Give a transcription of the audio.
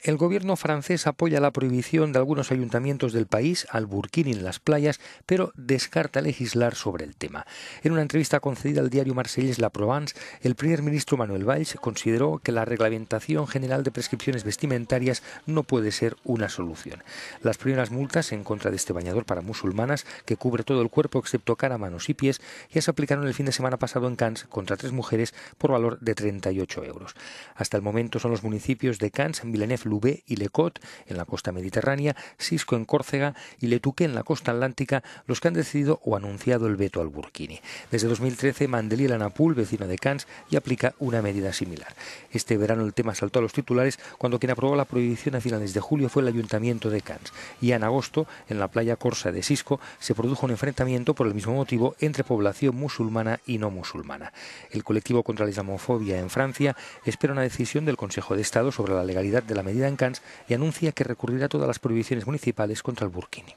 el gobierno francés apoya la prohibición de algunos ayuntamientos del país al burkini en las playas, pero descarta legislar sobre el tema. En una entrevista concedida al diario Marseilles La Provence, el primer ministro Manuel Valls consideró que la reglamentación general de prescripciones vestimentarias no puede ser una solución. Las primeras multas en contra de este bañador para musulmanas, que cubre todo el cuerpo excepto cara, manos y pies, ya se aplicaron el fin de semana pasado en Cannes contra tres mujeres por valor de 38 euros. Hasta el momento son los municipios de Cannes, Villeneuve Loubet y Lecot en la costa mediterránea, ...Sisco en Córcega y Letuque en la costa atlántica, los que han decidido o anunciado el veto al Burkini. Desde 2013, Mandelí Lanapul, Anapul, vecino de Cannes, y aplica una medida similar. Este verano el tema saltó a los titulares cuando quien aprobó la prohibición a finales de julio fue el Ayuntamiento de Cannes. Y en agosto, en la playa Corsa de Cisco, se produjo un enfrentamiento por el mismo motivo entre población musulmana y no musulmana. El colectivo contra la islamofobia en Francia espera una decisión del Consejo de Estado sobre la legalidad de la medida y anuncia que recurrirá a todas las prohibiciones municipales contra el burkini.